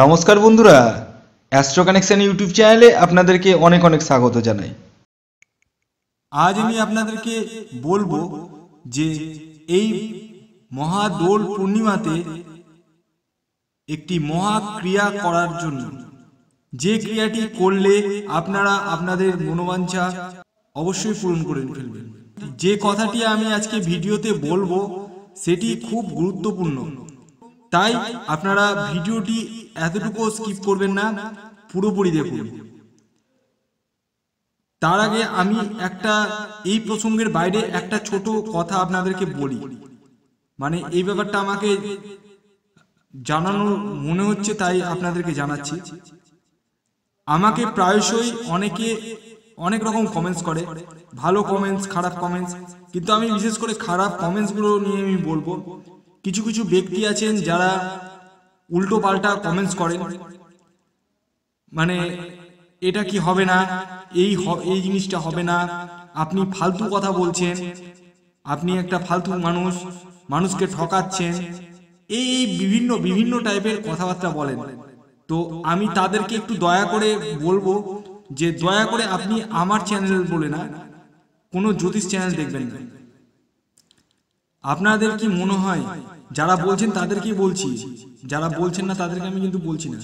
নমস্কার বন্ধুরা astro connection YouTube চ্যানেলে আপনাদেরকে অনেক অনেক স্বাগত জানাই আজ আমি আপনাদেরকে বলবো যে এই মহাদোল পূর্ণিমাতে একটি মহা ক্রিয়া করার জন্য যে ক্রিয়াটি করলে আপনারা আপনাদের মনোবাঞ্ছা অবশ্যই পূরণ করে ফেলবেন যে কথাটি আমি আজকে ভিডিওতে বলবো সেটি খুব গুরুত্বপূর্ণ তাই আপনারা ভিডিওটি এতটুকু স্কিপ করবেন না পুরোপুরি দেখুন তার আগে আমি একটা এই প্রসঙ্গের বাইরে একটা ছোট কথা আপনাদেরকে বলি মানে এই ব্যাপারটা আমাকে জানানো মনে হচ্ছে তাই আপনাদেরকে জানাচ্ছি আমাকে প্রায়শই অনেকে অনেক রকম কমেন্টস করে ভালো কমেন্টস খারাপ কমেন্টস কিন্তু আমি বিশেষ করে খারাপ কমেন্টসগুলো নিয়ে আমি বলবো কিছু কিছু ব্যক্তি আছেন যারা উল্টো পাল্টা কমেন্টস করেন মানে এটা কি হবে না এই এই জিনিসটা হবে না আপনি ফালতু কথা বলছেন আপনি একটা ফালতু মানুষ মানুষকে ঠকাচ্ছেন এই বিভিন্ন বিভিন্ন টাইপের কথাবার্তা বলেন তো আমি তাদেরকে একটু দয়া করে বলবো যে দয়া করে আপনি আমার চ্যানেল বলে না কোনো জ্যোতিষ চ্যানেল দেখবেন না আপনাদের কি মনে হয় যারা বলছেন তাদেরকেই বলছি যারা বলছেন না তাদেরকে আমি কিন্তু বলছি না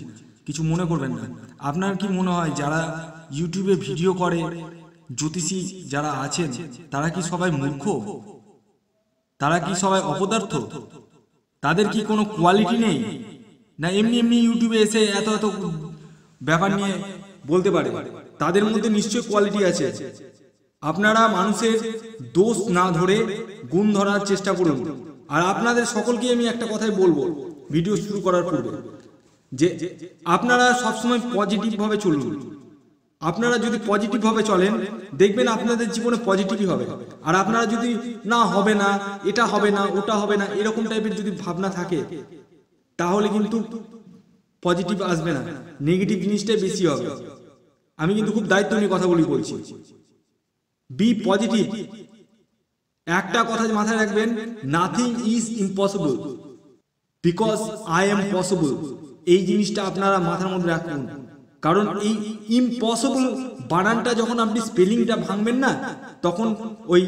কিছু মনে করবেন না আপনার কি মনে হয় যারা ইউটিউবে ভিডিও করে জ্যোতিষী যারা আছেন তারা কি সবাই মূর্খ তারা কি সবাই অপদার্থ তাদের কি কোনো কোয়ালিটি নেই না এমনি এমনি ইউটিউবে এসে এত এত ব্যাপার নিয়ে বলতে পারে তাদের মধ্যে নিশ্চয় কোয়ালিটি আছে আপনারা মানুষের দোষ না ধরে গুণ ধরার চেষ্টা করুন আর আপনাদের সকলকে আমি একটা কথাই বলবো ভিডিও শুরু করার পূর্বে যে আপনারা সবসময় পজিটিভভাবে চলুন আপনারা যদি পজিটিভভাবে চলেন দেখবেন আপনাদের জীবনে পজিটিভই হবে আর আপনারা যদি না হবে না এটা হবে না ওটা হবে না এরকম টাইপের যদি ভাবনা থাকে তাহলে কিন্তু পজিটিভ আসবে না নেগেটিভ জিনিসটাই বেশি হবে আমি কিন্তু খুব দায়িত্ব নিয়ে কথাগুলি বলছি বি পজিটিভ একটা কথা মাথায় রাখবেন nothing is impossible because I am possible এই জিনিসটা আপনারা মাথার মধ্যে রাখুন কারণ এই ইম্পসিবল বানানটা যখন আপনি স্পেলিংটা ভাঙবেন না তখন ওই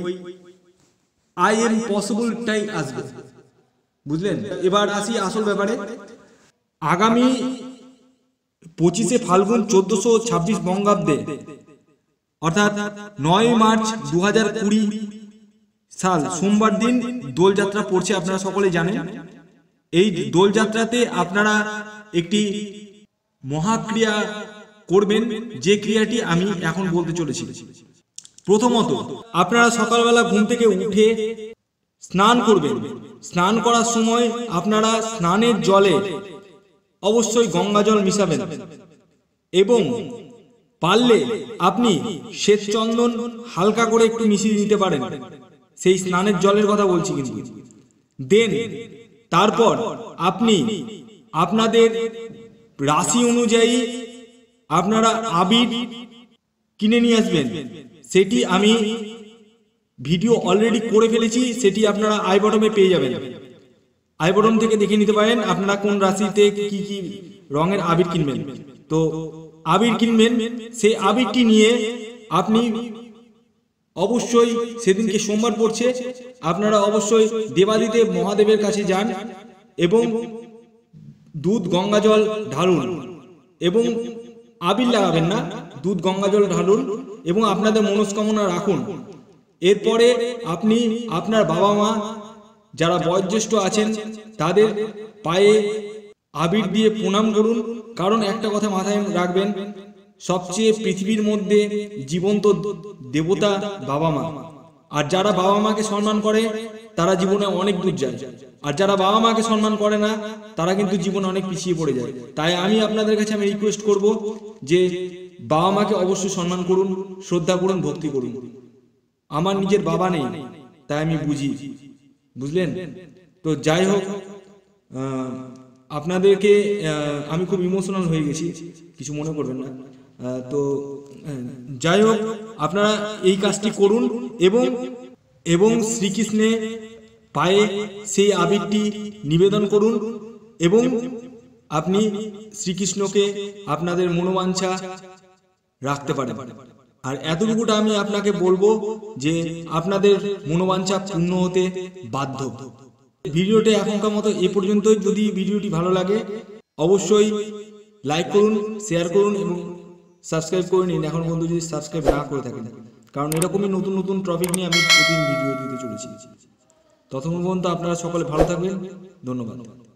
আই এম পসিবলটাই আসবে বুঝলেন এবার আসি আসল ব্যাপারে আগামী পঁচিশে ফাল্গুন চোদ্দশো ছাব্বিশ বঙ্গাব্দে অর্থাৎ নয় মার্চ দু হাজার কুড়ি সাল সোমবার দিন দোলযাত্রা পড়ছে আপনারা সকলে জানেন এই দোলযাত্রাতে আপনারা একটি মহাক্রিয়া করবেন যে ক্রিয়াটি আমি এখন বলতে চলেছি প্রথমত আপনারা সকালবেলা ঘুম থেকে উঠে স্নান করবেন স্নান করার সময় আপনারা স্নানের জলে অবশ্যই গঙ্গা জল মিশাবেন এবং পারলে আপনি শ্বেত চন্দন হালকা করে একটু মিশিয়ে দিতে পারেন সেই স্নানের জলের কথা বলছি কিন্তু দেন তারপর আপনি আপনাদের রাশি অনুযায়ী আপনারা আবির কিনে নিয়ে আসবেন সেটি আমি ভিডিও অলরেডি করে ফেলেছি সেটি আপনারা আই বটমে পেয়ে যাবেন আই বটম থেকে দেখে নিতে পারেন আপনারা কোন রাশিতে কি কি রঙের আবির কিনবেন তো আবির কিনবেন সেই আবিরটি নিয়ে আপনি অবশ্যই সেদিনকে সোমবার পড়ছে আপনারা অবশ্যই দেবাদিতে মহাদেবের কাছে যান এবং দুধ গঙ্গা জল ঢালুন এবং আবির লাগাবেন না দুধ গঙ্গা জল ঢালুন এবং আপনাদের মনস্কামনা রাখুন এরপরে আপনি আপনার বাবা মা যারা বয়োজ্যেষ্ঠ আছেন তাদের পায়ে আবির দিয়ে প্রণাম করুন কারণ একটা কথা মাথায় রাখবেন সবচেয়ে পৃথিবীর মধ্যে জীবন্ত দেবতা বাবা মা আর যারা বাবা মাকে সম্মান করে তারা জীবনে অনেক দূর যায় আর যারা বাবা মাকে সম্মান করে না তারা কিন্তু জীবনে অনেক পিছিয়ে পড়ে যায় তাই আমি আপনাদের কাছে আমি রিকোয়েস্ট করব যে বাবা মাকে অবশ্যই সম্মান করুন শ্রদ্ধা করুন ভক্তি করুন আমার নিজের বাবা নেই তাই আমি বুঝি বুঝলেন তো যাই হোক আপনাদেরকে আমি খুব ইমোশনাল হয়ে গেছি কিছু মনে করবেন না তো যাই হোক আপনারা এই কাজটি করুন এবং এবং শ্রীকৃষ্ণে পায়ে সেই আবিরটি নিবেদন করুন এবং আপনি শ্রীকৃষ্ণকে আপনাদের মনোবাঞ্ছা রাখতে পারেন আর এতটুকুটা আমি আপনাকে বলবো যে আপনাদের মনোবাঞ্ছা পূর্ণ হতে বাধ্য ভিডিওটি এখনকার মতো এ পর্যন্তই যদি ভিডিওটি ভালো লাগে অবশ্যই লাইক করুন শেয়ার করুন এবং সাবস্ক্রাইব করে নিন এখন পর্যন্ত যদি সাবস্ক্রাইব না করে থাকেন কারণ এরকমই নতুন নতুন টপিক নিয়ে আমি প্রতিদিন ভিডিও দিতে চলেছি ততক্ষণ পর্যন্ত আপনারা সকলে ভালো থাকবেন ধন্যবাদ